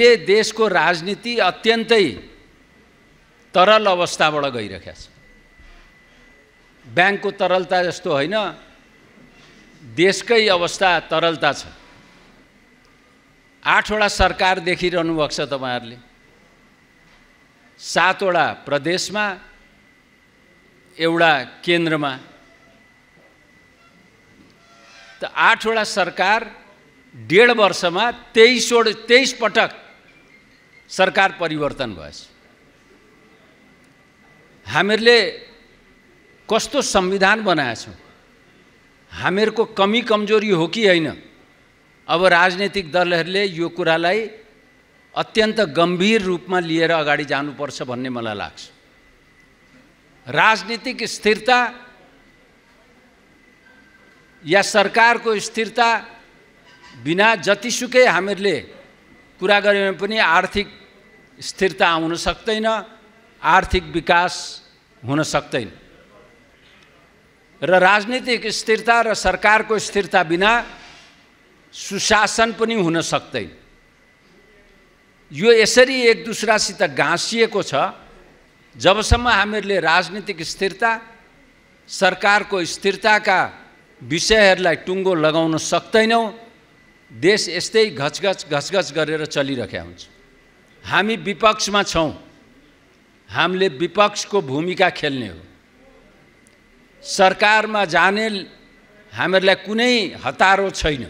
ले देशको राजनीति अत्यन्तै तरल अवस्थाबाट गइरहेको छ ब्याङ्कको तरलता जस्तो होइन देशकै अवस्था तरलता छ आठवटा सरकार देखिरहनु भएको छ तपाईँहरूले सातवटा प्रदेशमा एउटा केन्द्रमा त आठवटा सरकार डेढ वर्षमा तेइसवटा तेइस पटक सरकार परिवर्तन भएछ हामीहरूले कस्तो संविधान बनाएछौँ हामीहरूको कमी कमजोरी हो कि होइन अब राजनैतिक दलहरूले यो कुरालाई अत्यन्त गम्भीर रूपमा लिएर अगाडि जानुपर्छ भन्ने मलाई लाग्छ राजनीतिक स्थिरता या सरकारको स्थिरता बिना जतिसुकै हामीहरूले कुरा गऱ्यो भने पनि आर्थिक स्थिरता आउन सक्दैन आर्थिक विकास हुन सक्दैन र राजनीतिक स्थिरता र सरकारको स्थिरता बिना सुशासन पनि हुन सक्दैन यो यसरी एक दुसरासित घाँसिएको छ जबसम्म हामीहरूले राजनीतिक स्थिरता सरकारको स्थिरताका विषयहरूलाई टुङ्गो लगाउन सक्दैनौँ देश यस्तै घचघच घचघच गरेर चलिरहेका हुन्छ हामी विपक्षमा छौँ हामीले विपक्षको भूमिका खेल्ने हो सरकारमा जाने हामीहरूलाई कुनै हतारो छैन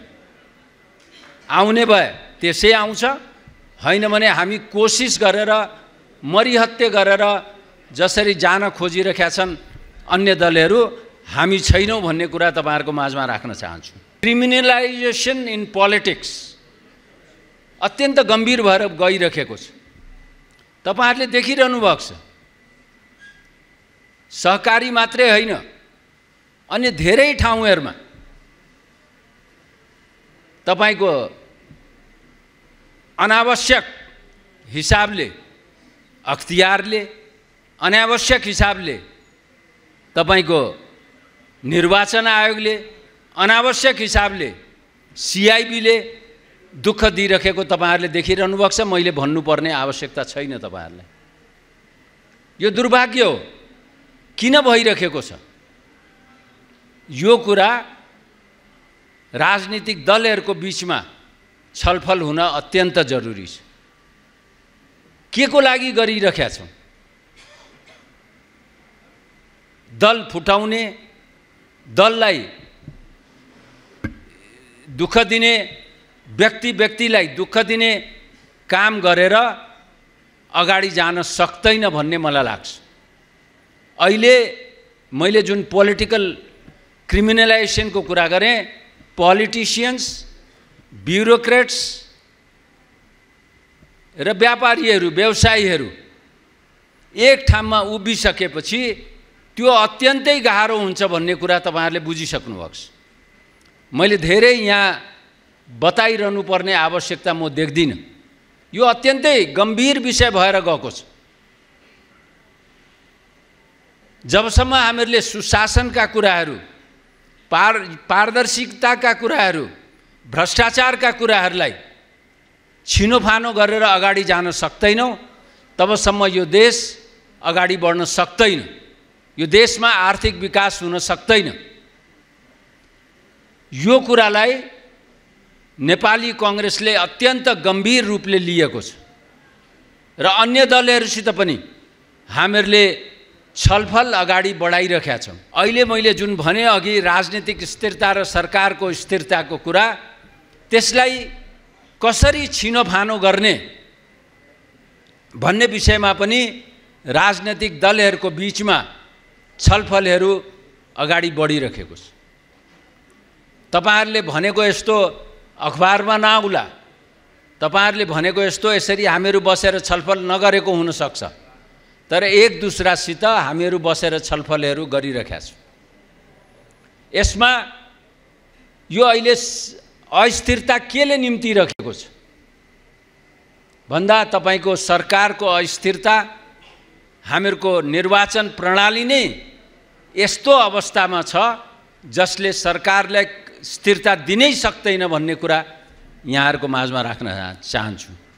आउने भए त्यसै आउँछ होइन भने हामी कोसिस गरेर मरिहत्य गरेर जसरी जान खोजिरहेका छन् अन्य दलहरू हामी छैनौँ भन्ने कुरा तपाईँहरूको माझमा राख्न चाहन्छु क्रिमिनलाइजेसन इन पोलिटिक्स अत्यन्त गम्भीर भएर गइरहेको छ तपाईँहरूले देखिरहनु भएको छ सहकारी मात्रै होइन अन्य धेरै ठाउँहरूमा तपाईँको अनावश्यक हिसाबले अख्तियारले अनावश्यक हिसाबले तपाईँको निर्वाचन आयोगले अनावश्यक हिसाबले सिआइबीले दुःख दिइरहेको तपाईँहरूले देखिरहनु भएको छ मैले भन्नुपर्ने आवश्यकता छैन तपाईँहरूलाई यो दुर्भाग्य हो किन भइरहेको छ यो कुरा राजनीतिक दलहरूको बिचमा छलफल हुन अत्यन्त जरुरी छ के को लागि गरिरहेका छौँ दल फुटाउने दललाई दुःख दिने व्यक्ति व्यक्तिलाई दुःख दिने काम गरेर अगाडि जान सक्दैन भन्ने मलाई लाग्छ अहिले मैले जुन पोलिटिकल क्रिमिनलाइजेसनको कुरा गरेँ पोलिटिसियन्स ब्युरोक्रेट्स र व्यापारीहरू व्यवसायीहरू एक ठाउँमा उभिसकेपछि त्यो अत्यन्तै गाह्रो हुन्छ भन्ने कुरा तपाईँहरूले बुझिसक्नुभएको छ मैले धेरै यहाँ बताइरहनु पर्ने आवश्यकता म देख्दिनँ यो अत्यन्तै गम्भीर विषय भएर गएको छ जबसम्म हामीहरूले सुशासनका कुराहरू पार पारदर्शिताका कुराहरू भ्रष्टाचारका कुराहरूलाई छिनोफानो गरेर अगाडि जान सक्दैनौँ तबसम्म यो देश अगाडि बढ्न सक्दैन यो देशमा आर्थिक विकास हुन सक्दैन यो कुरालाई नेपाली कङ्ग्रेसले अत्यन्त गम्भीर रूपले लिएको छ र अन्य दलहरूसित पनि हामीहरूले छलफल अगाडि बढाइरहेका छौँ अहिले मैले जुन भने अघि राजनीतिक स्थिरता र सरकारको स्थिरताको कुरा त्यसलाई कसरी छिनोफानो गर्ने भन्ने विषयमा पनि राजनैतिक दलहरूको बिचमा छलफलहरू अगाडि बढिरहेको छ तपाईँहरूले भनेको यस्तो अखबारमा नआउला तपाईँहरूले भनेको यस्तो यसरी हामीहरू बसेर छलफल नगरेको हुनसक्छ तर एक दुसरासित हामीहरू बसेर छलफलहरू गरिरहेका छौँ यसमा यो अहिले अस्थिरता केले निम्ति राखेको छ भन्दा तपाईँको सरकारको अस्थिरता हामीहरूको निर्वाचन प्रणाली नै यस्तो अवस्थामा छ जसले सरकारलाई स्थिरता दिनै सक्दैन भन्ने कुरा यहाँहरूको माझमा राख्न चाहन्छु